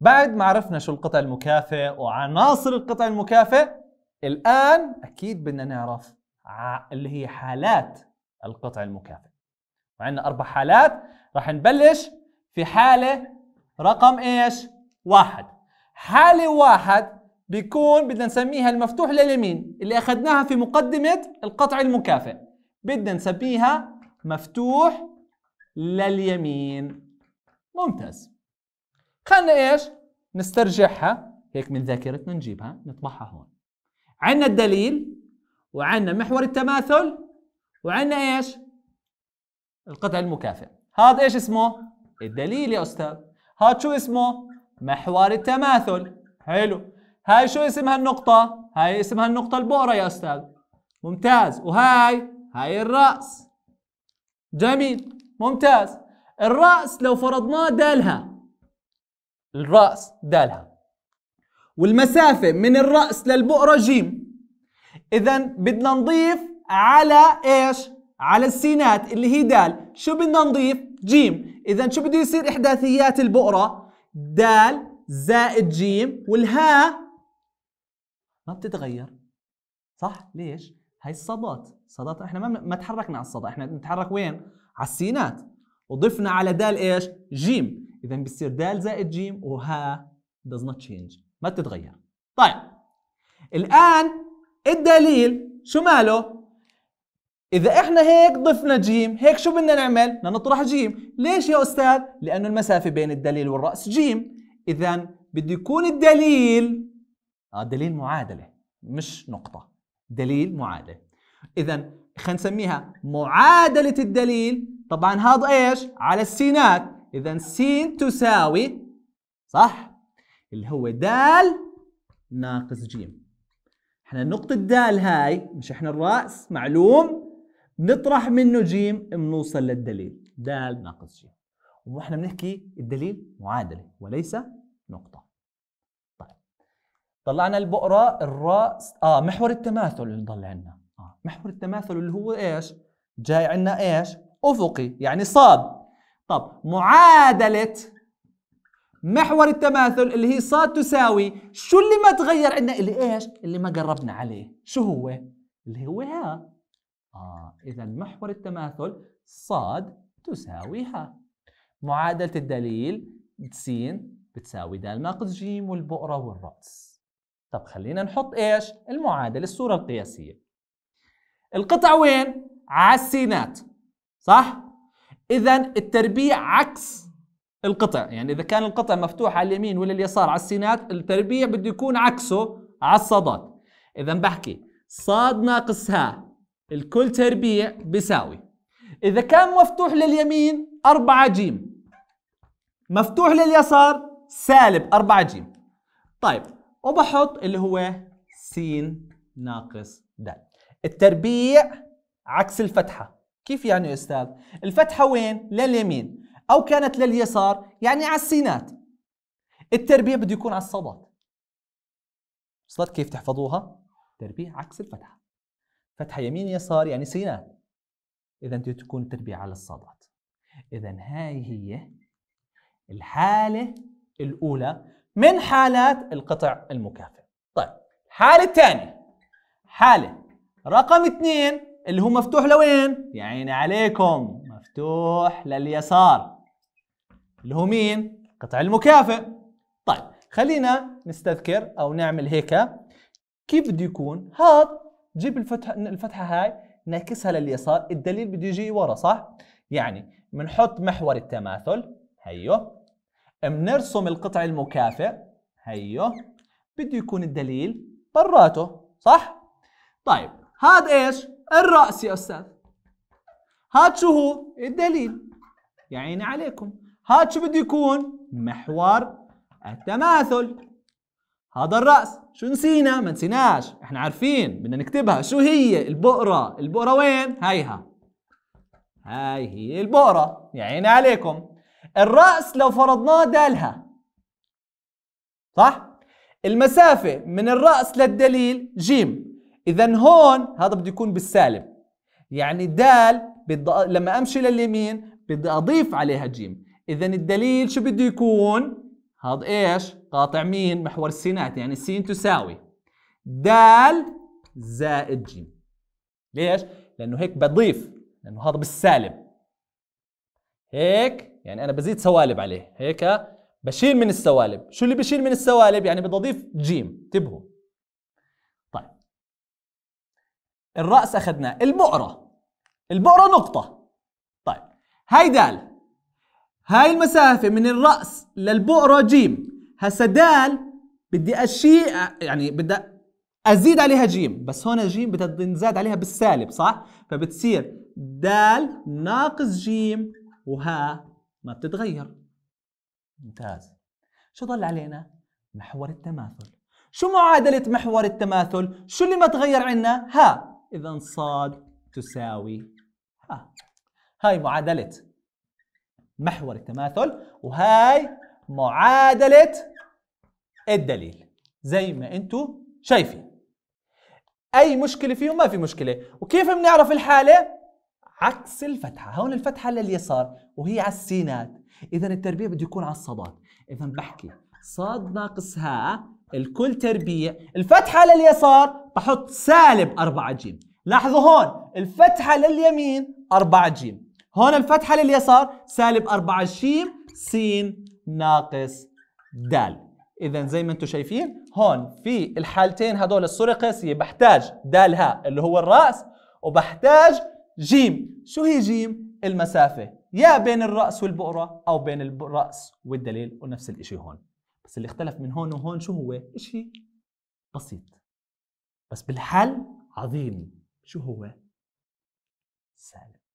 بعد ما عرفنا شو القطع المكافئ وعناصر القطع المكافئ الآن أكيد بدنا نعرف اللي هي حالات القطع المكافئ وعندنا أربع حالات رح نبلش في حالة رقم إيش؟ واحد حالة واحد بيكون بدنا نسميها المفتوح لليمين اللي أخذناها في مقدمة القطع المكافئ بدنا نسميها مفتوح لليمين ممتاز خلنا ايش نسترجعها هيك من ذاكرتنا نجيبها نطبعها هون عندنا الدليل وعندنا محور التماثل وعندنا ايش القطع المكافئ هذا ايش اسمه الدليل يا استاذ هذا شو اسمه محور التماثل حلو هاي شو اسمها النقطة هاي اسمها النقطة البؤرة يا استاذ ممتاز وهاي هاي الرأس جميل ممتاز الرأس لو فرضناه دالها الرأس دالها والمسافة من الرأس للبؤرة جيم إذا بدنا نضيف على إيش؟ على السينات اللي هي دال شو بدنا نضيف؟ جيم إذا شو بده يصير إحداثيات البؤرة؟ دال زائد جيم والها ما بتتغير صح؟ ليش؟ هاي الصادات صادات احنا ما ما تحركنا على الصدى احنا بنتحرك وين؟ على السينات وضفنا على دال ايش؟ جيم اذا بيصير د زائد ج وها does not change ما بتتغير طيب الان الدليل شو ماله اذا احنا هيك ضفنا جيم هيك شو بدنا نعمل بدنا نطرح جيم ليش يا استاذ لانه المسافه بين الدليل والراس جيم اذا بده يكون الدليل اه دليل معادله مش نقطه دليل معادله اذا خلينا نسميها معادله الدليل طبعا هذا ايش على السينات إذا س تساوي صح اللي هو د ناقص جيم احنا نقطة د هاي مش احنا الرأس معلوم بنطرح منه جيم بنوصل للدليل دال ناقص جيم واحنا بنحكي الدليل معادلة وليس نقطة طيب طلعنا البؤرة الرأس اه محور التماثل اللي ضل عندنا آه. محور التماثل اللي هو ايش جاي عندنا ايش افقي يعني صاد طب معادلة محور التماثل اللي هي صاد تساوي شو اللي ما تغير عندنا اللي ايش اللي ما قربنا عليه شو هو اللي هو ها اه اذا محور التماثل صاد تساوي ها معادلة الدليل س بتساوي د ناقص ج والبؤرة والرأس طب خلينا نحط ايش المعادلة الصورة القياسية القطع وين على السينات صح إذا التربيع عكس القطع يعني إذا كان القطع مفتوح على اليمين ولا اليسار على السينات التربيع بده يكون عكسه على الصادات إذا بحكي صاد ناقص ها الكل تربيع بيساوي إذا كان مفتوح لليمين 4 جيم مفتوح لليسار سالب 4 جيم طيب وبحط اللي هو س ناقص د التربيع عكس الفتحة كيف يعني أستاذ؟ الفتحة وين؟ لليمين أو كانت لليسار يعني على السينات التربيع بده يكون على الصادات صادات كيف تحفظوها؟ تربيع عكس الفتحة فتحة يمين يسار يعني سينات إذا بده تكون تربيع على الصادات إذا هاي هي الحالة الأولى من حالات القطع المكافئ طيب الحالة الثانية حالة رقم اثنين اللي هو مفتوح لوين؟ يا عيني عليكم مفتوح لليسار اللي هو مين؟ قطع المكافئ طيب خلينا نستذكر او نعمل هيك كيف بده يكون؟ هذا جيب الفتحة الفتحة هاي ناكسها لليسار الدليل بده يجي ورا صح؟ يعني بنحط محور التماثل هيو بنرسم القطع المكافئ هيو بده يكون الدليل براته صح؟ طيب هذا ايش؟ الرأس يا أستاذ هات شو هو الدليل يا عيني عليكم هات شو بده يكون محور التماثل هذا الرأس شو نسينا ما نسيناش احنا عارفين بدنا نكتبها شو هي البقرة البقرة وين هيها هاي هي البقرة يا عيني عليكم الرأس لو فرضناه دالها صح المسافة من الرأس للدليل جيم إذا هون هذا بده يكون بالسالب يعني دال بدي لما أمشي لليمين بدي أضيف عليها جيم إذا الدليل شو بده يكون؟ هذا إيش؟ قاطع مين؟ محور السينات يعني السين تساوي دال زائد جيم ليش؟ لأنه هيك بضيف لأنه هذا بالسالب هيك يعني أنا بزيد سوالب عليه هيك بشيل من السوالب شو اللي بشيل من السوالب؟ يعني بدي أضيف جيم انتبهوا الرأس أخذناه البؤرة البؤرة نقطة طيب هاي دال هاي المسافة من الرأس للبؤرة جيم هسا دال بدي أشيء يعني بدي أزيد عليها جيم بس هون جيم بدها تنزاد عليها بالسالب صح؟ فبتصير دال ناقص جيم وها ما بتتغير ممتاز شو ضل علينا؟ محور التماثل شو معادلة محور التماثل؟ شو اللي ما تغير عنا؟ ها إذا صاد تساوي ها هاي معادلة محور التماثل وهاي معادلة الدليل زي ما انتوا شايفين أي مشكلة فيهم ما في مشكلة وكيف بنعرف الحالة؟ عكس الفتحة هون الفتحة لليسار وهي على السينات إذا التربيع بده يكون على الصادات إذا بحكي صاد ناقص ها الكل تربيع الفتحة لليسار بحط سالب 4 جيم لاحظوا هون الفتحة لليمين 4 جيم هون الفتحة لليسار سالب 4 جيم س ناقص د إذا زي ما أنتم شايفين هون في الحالتين هذول الصورة قياسية بحتاج ها اللي هو الرأس وبحتاج جيم شو هي جيم؟ المسافة يا بين الرأس والبؤره أو بين الرأس والدليل ونفس الشيء هون بس اللي اختلف من هون وهون شو هو؟ شيء بسيط بس بالحل عظيم شو هو؟ سالب